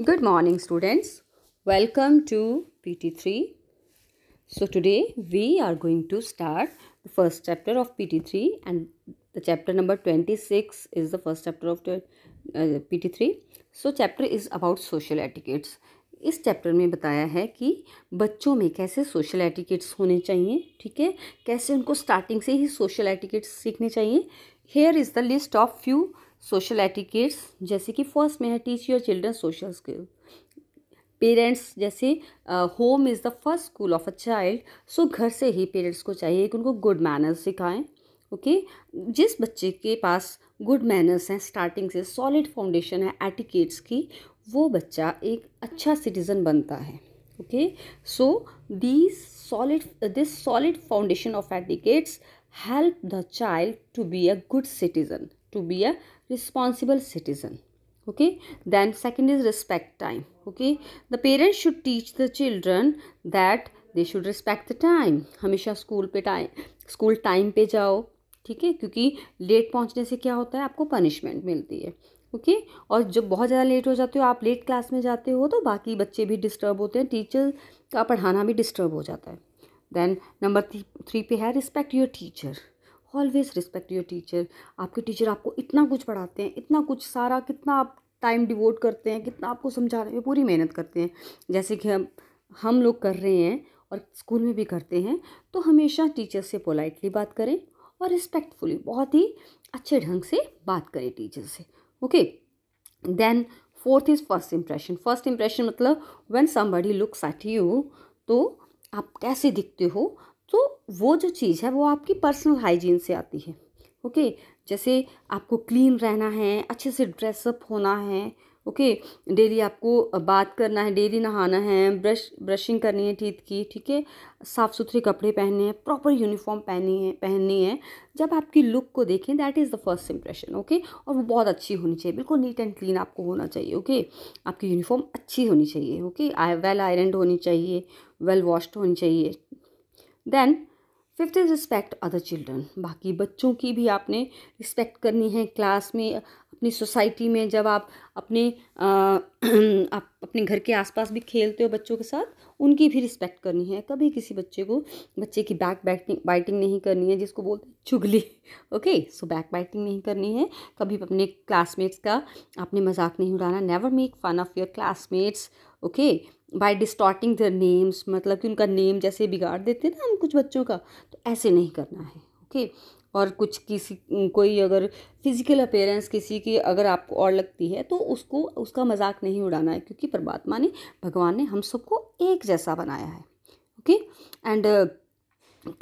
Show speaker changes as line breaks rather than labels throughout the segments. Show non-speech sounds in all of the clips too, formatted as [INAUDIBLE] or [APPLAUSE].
Good morning students. Welcome to PT3. So today we are going to start the first chapter of PT3 and the chapter number 26 is the first chapter of the, uh, PT3. So chapter is about social etiquettes. इस chapter में बताया है कि बच्चों में कैसे social etiquettes होने चाहिए ठीक है कैसे उनको स्टार्टिंग से ही सोशल एटिकेट्स सीखने चाहिए here is the list of few social etiquettes जैसे कि फर्स्ट में है teach your children social skill parents जैसे home is the first school of a child so घर से ही पेरेंट्स को चाहिए कि उनको गुड मैनर्स सिखाएं ओके okay? जिस बच्चे के पास गुड मैनर्स हैं स्टार्टिंग से सॉलिड फाउंडेशन है एटिकेट्स की वो बच्चा एक अच्छा सिटीज़न बनता है okay so these solid this solid foundation of etiquettes help the child to be a good citizen to be a responsible citizen okay then second is respect time okay the parents should teach the children that they should respect the time hamesha school pe time school time pe jao theek hai kyunki late pahunchne se kya hota hai aapko punishment milti hai okay okay? और जब बहुत ज़्यादा late हो जाते हो आप late class में जाते हो तो बाकी बच्चे भी डिस्टर्ब होते हैं टीचर का पढ़ाना भी डिस्टर्ब हो जाता है देन नंबर थ्री पे है respect your teacher always respect your teacher आपके टीचर आपको इतना कुछ पढ़ाते हैं इतना कुछ सारा कितना आप टाइम डिवोट करते हैं कितना आपको समझाने में पूरी मेहनत करते हैं जैसे कि हम हम लोग कर रहे हैं और स्कूल में भी करते हैं तो हमेशा टीचर से पोलाइटली बात करें और रिस्पेक्टफुली बहुत ही अच्छे ढंग से बात करें टीचर से okay then fourth is first impression first impression मतलब when somebody looks at you तो आप कैसे दिखते हो तो वो जो चीज़ है वो आपकी पर्सनल हाइजीन से आती है ओके जैसे आपको क्लीन रहना है अच्छे से ड्रेसअप होना है ओके डेली आपको बात करना है डेली नहाना है ब्रश ब्रशिंग करनी है टीथ की ठीक है साफ़ सुथरे कपड़े पहनने हैं प्रॉपर यूनिफॉर्म पहनी है पहननी है जब आपकी लुक को देखें that is the first impression okay और वो बहुत अच्छी होनी चाहिए बिल्कुल नीट एंड क्लीन आपको होना चाहिए ओके okay? आपकी यूनिफॉर्म अच्छी होनी चाहिए ओके वेल आयरनड होनी चाहिए वेल वॉश्ड होनी चाहिए then fifth is respect other children बाकी बच्चों की भी आपने रिस्पेक्ट करनी है क्लास में अपनी सोसाइटी में जब आप अपने [CLEARS THROAT] आप अपने घर के आसपास भी खेलते हो बच्चों के साथ उनकी भी रिस्पेक्ट करनी है कभी किसी बच्चे को बच्चे की बैक बैटिंग बाइटिंग नहीं करनी है जिसको बोलते हैं चुगली ओके सो बैक बाइटिंग नहीं करनी है कभी अपने क्लासमेट्स का आपने मजाक नहीं उड़ाना never make fun of your classmates okay by distorting their names मतलब कि उनका नेम जैसे बिगाड़ देते हैं ना हम कुछ बच्चों का तो ऐसे नहीं करना है ओके और कुछ किसी कोई अगर फिज़िकल अपेयरेंस किसी की अगर आपको और लगती है तो उसको उसका मजाक नहीं उड़ाना है क्योंकि परमात्मा ने भगवान ने हम सबको एक जैसा बनाया है ओके एंड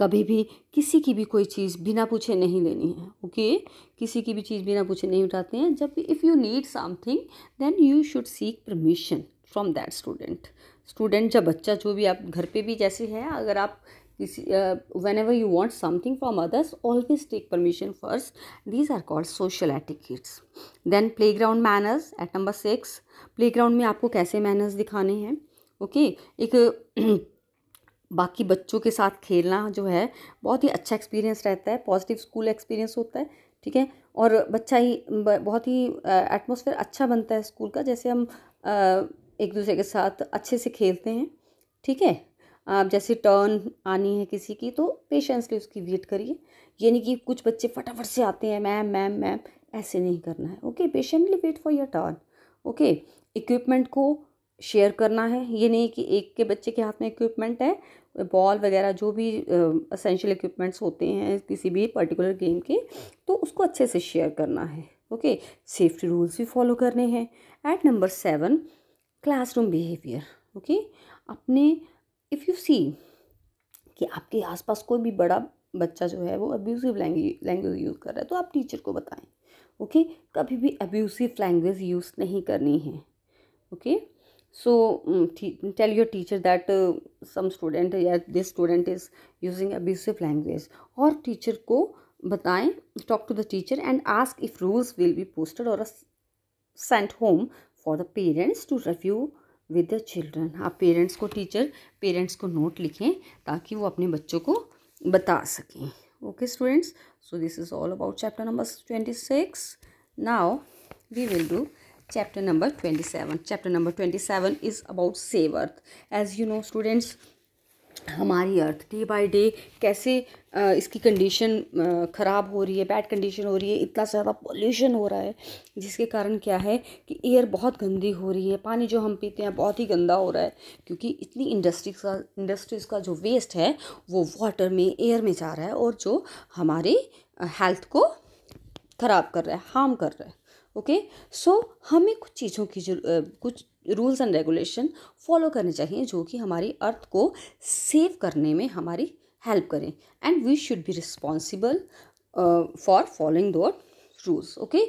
कभी भी किसी की भी कोई चीज़ बिना पूछे नहीं लेनी है ओके okay? किसी की भी चीज़ बिना पूछे नहीं उठाते हैं जब if you need something then you should seek permission from that student student या बच्चा जो भी आप घर पे भी जैसे है अगर आप किसी whenever you want something from others always take permission first these are called social etiquettes then playground manners at number six playground में आपको कैसे मैनर्स दिखाने हैं ओके okay? एक [CLEARS THROAT] बाकी बच्चों के साथ खेलना जो है बहुत ही अच्छा एक्सपीरियंस रहता है पॉजिटिव स्कूल एक्सपीरियंस होता है ठीक है और बच्चा ही बहुत ही एटमोसफेयर अच्छा बनता है स्कूल का जैसे हम एक दूसरे के साथ अच्छे से खेलते हैं ठीक है आप जैसे टर्न आनी है किसी की तो पेशेंसली उसकी वेट करिए यानी कि कुछ बच्चे फटाफट से आते हैं मैम मैम मैम ऐसे नहीं करना है okay patiently wait for your turn okay equipment को शेयर करना है ये नहीं कि एक के बच्चे के हाथ में इक्विपमेंट है बॉल वगैरह जो भी असेंशियल इक्विपमेंट्स होते हैं किसी भी पर्टिकुलर गेम के तो उसको अच्छे से शेयर करना है ओके सेफ्टी रूल्स भी फॉलो करने हैं at number seven classroom behaviour okay अपने इफ़ यू सी कि आपके आसपास कोई भी बड़ा बच्चा जो है वो अब्यूसिव लैंग्वेज लैंग्वेज यूज़ कर रहा है तो आप टीचर को बताएं ओके okay? कभी भी अब्यूसिव लैंग्वेज यूज़ नहीं करनी है okay okay? so tell your teacher that uh, some student या this student is using abusive language और teacher को बताएं talk to the teacher and ask if rules will be posted or sent home for the parents to review with the children आप parents को teacher parents को note लिखें ताकि वो अपने बच्चों को बता सकें ओके students so this is all about chapter number twenty six now we will do chapter number twenty seven chapter number twenty seven is about save earth as you know students हमारी अर्थ डे बाय डे कैसे इसकी condition ख़राब हो रही है bad condition हो रही है इतना ज़्यादा पोल्यूशन हो रहा है जिसके कारण क्या है कि एयर बहुत गंदी हो रही है पानी जो हम पीते हैं बहुत ही गंदा हो रहा है क्योंकि इतनी इंडस्ट्रीज का इंडस्ट्रीज़ का जो वेस्ट है वो वाटर में एयर में जा रहा है और जो हमारे हेल्थ को ख़राब कर रहा है हार्म कर रहा है ओके सो हमें कुछ चीज़ों की जरूर कुछ रूल्स एंड रेगुलेशन फॉलो करने चाहिए जो कि हमारी अर्थ को सेव करने में हमारी हेल्प करें and we should be responsible for following their rules okay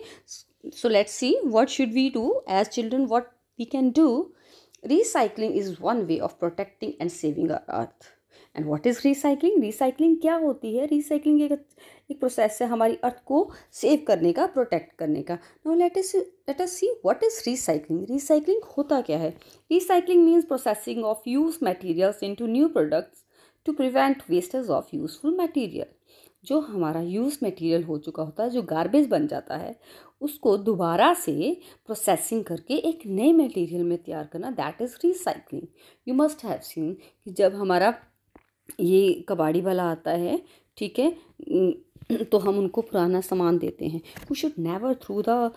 so let's see what should we do as children what we can do recycling is one way of protecting and saving earth and what is recycling recycling क्या होती है recycling एक एक process है हमारी अर्थ को save करने का प्रोटेक्ट करने का no let is let us see what is recycling recycling होता क्या है recycling means processing of use materials into new products to prevent wastage of useful material जो हमारा यूज मटेरियल हो चुका होता है जो गार्बेज बन जाता है उसको दोबारा से प्रोसेसिंग करके एक नए मटेरियल में तैयार करना that is recycling you must have seen कि जब हमारा ये कबाड़ी वाला आता है ठीक है तो हम उनको पुराना सामान देते हैं we should never throw the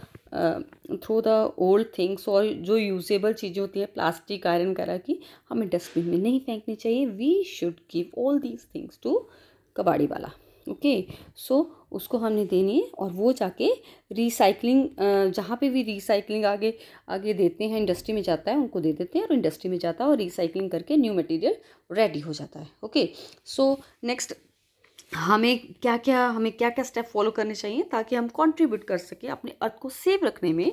throw the old things और जो यूजेबल चीज़ें होती है प्लास्टिक आयरन वगैरह की हमें डस्टबिन में नहीं फेंकनी चाहिए we should give all these things to कबाड़ी वाला ओके सो उसको हमने देनी है और वो जाके रिसाइकलिंग जहाँ पे भी रिसाइकलिंग आगे आगे देते हैं इंडस्ट्री में जाता है उनको दे देते हैं और इंडस्ट्री में जाता है और रिसाइकलिंग करके न्यू मटेरियल रेडी हो जाता है ओके सो नेक्स्ट हमें क्या क्या हमें क्या क्या स्टेप फॉलो करने चाहिए ताकि हम कॉन्ट्रीब्यूट कर सकें अपने अर्थ को सेव रखने में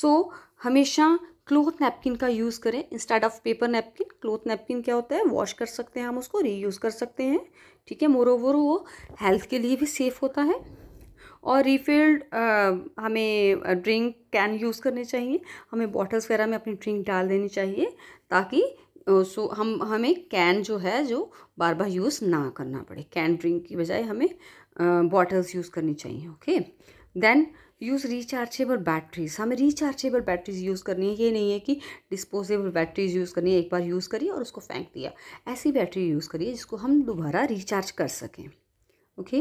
सो so, हमेशा क्लोथ नैपकिन का यूज़ करें instead of paper napkin cloth napkin क्या होता है वॉश कर सकते हैं हम उसको रीयूज़ कर सकते हैं ठीक है मोर ओवर वो हेल्थ के लिए भी सेफ़ होता है और रिफिल्ड हमें ड्रिंक कैन यूज़ करने चाहिए हमें बॉटल्स वगैरह में अपनी ड्रिंक डाल देनी चाहिए ताकि सो हम हमें कैन जो है जो बार बार यूज़ ना करना पड़े कैन ड्रिंक की बजाय हमें बॉटल्स यूज़ करनी चाहिए okay then use rechargeable batteries हमें रिचार्जेबल बैटरीज यूज़ करनी है ये नहीं है कि डिस्पोजेबल बैटरीज यूज़ करनी है एक बार यूज़ करिए और उसको फेंक दिया ऐसी बैटरी यूज़ करिए जिसको हम दोबारा रिचार्ज कर सकें ओके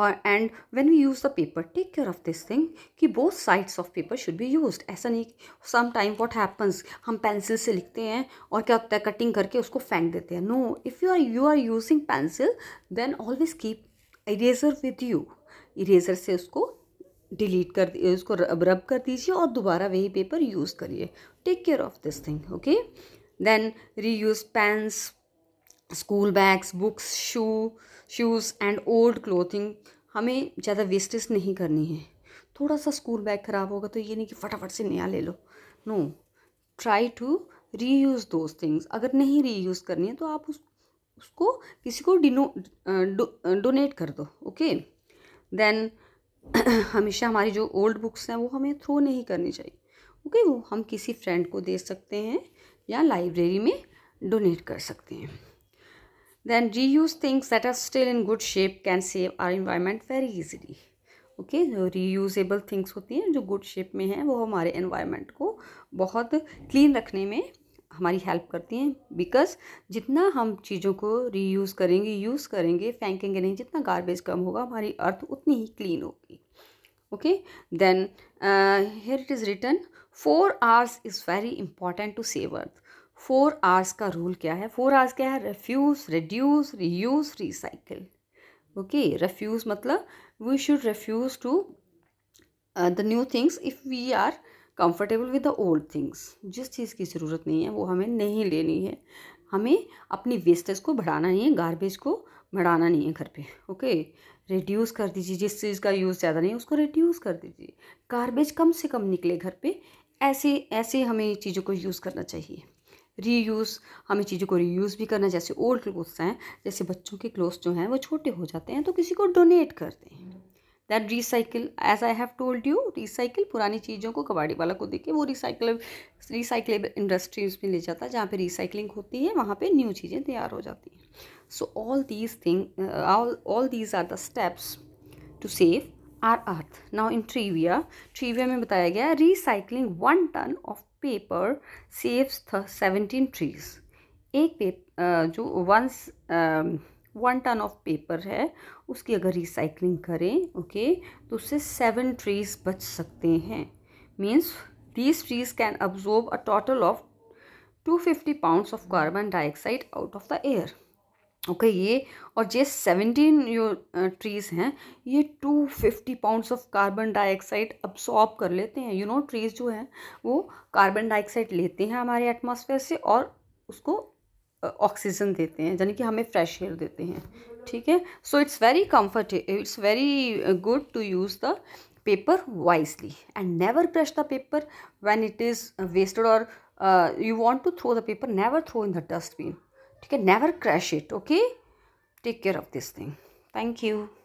और and when we use the paper take care of this thing कि both sides of paper should be use ऐसा नहीं टाइम व्हाट हैपन्स हम पेंसिल से लिखते हैं और क्या होता है कटिंग करके उसको फेंक देते हैं no if you are you are using pencil then always keep eraser with you eraser से उसको डिलीट कर उसको रब रब कर दीजिए और दोबारा वही पेपर यूज़ करिए take care of this thing okay then reuse pens school bags books shoe shoes and old clothing हमें ज़्यादा वेस्टेज नहीं करनी है थोड़ा सा स्कूल बैग ख़राब होगा तो ये नहीं कि फटाफट से नया ले लो no try to reuse those things अगर नहीं री यूज़ करनी है तो आप उस उसको किसी को डिनो डोनेट uh, uh, कर दो ओके देन [CLEARS THROAT] हमेशा हमारी जो ओल्ड बुक्स हैं वो हमें थ्रो नहीं करनी चाहिए ओके वो हम किसी फ्रेंड को दे सकते हैं या लाइब्रेरी में डोनेट कर सकते हैं then reuse things that are still in good shape can save our environment very easily okay जो रीयूजेबल थिंग्स होती हैं जो गुड शेप में हैं वो हमारे इन्वायरमेंट को बहुत क्लीन रखने में हमारी हेल्प करती हैं बिकॉज जितना हम चीज़ों को रीयूज़ करेंगे यूज़ करेंगे फेंकेंगे नहीं जितना गार्बेज कम होगा हमारी अर्थ उतनी ही क्लीन होगी okay then here it is written four R's is very important to save earth four R's का रूल क्या है फोर आवर्स क्या है refuse reduce reuse recycle okay refuse मतलब we should refuse to the new things if we are comfortable with the old things जिस चीज़ की ज़रूरत नहीं है वो हमें नहीं लेनी है हमें अपनी वेस्टेज को बढ़ाना नहीं है गारबेज को बढ़ाना नहीं है घर पे ओके रिड्यूस कर दीजिए जिस चीज़ का यूज़ ज़्यादा नहीं है उसको रिड्यूस कर दीजिए गारबेज कम से कम निकले घर पे ऐसे ऐसे हमें चीज़ों को यूज़ करना चाहिए रीयूज़ हमें चीज़ों को रीयूज़ भी करना जैसे ओल्ड क्लोथ्स हैं जैसे बच्चों के क्लोथ्स जो हैं वो छोटे हो जाते हैं तो किसी को डोनेट करते हैं that recycle as I have told you recycle पुरानी चीज़ों को कबाड़ी वाला को देखे वो रिसाइकल रिसाइकलेबल इंडस्ट्रीज में ले जाता है जहाँ पे रिसाइकलिंग होती है वहाँ पे न्यू चीज़ें तैयार हो जाती हैं so all these thing all these are the steps to save our earth now in trivia trivia में बताया गया recycling one ton of paper saves the seventeen trees एक पेप जो once one ton of paper है उसकी अगर recycling करें ओके तो उससे सेवन ट्रीज बच सकते हैं means these trees can absorb a total of two fifty pound of carbon dioxide out of the air okay okay, ये और ये सेवेंटीन जो ट्रीज़ हैं ये two fifty pounds of carbon dioxide absorb कर लेते हैं यू नो ट्रीज़ जो हैं वो कार्बन डाइऑक्साइड लेते हैं हमारे एटमोसफेयर से और उसको ऑक्सीजन देते हैं यानी कि हमें फ्रेश एयर देते हैं ठीक है so it's very comfort it's very good to use the paper wisely and never crush the paper when it is wasted और you want to throw the paper never throw in the dustbin ठीक है never crash it okay take care of this thing thank you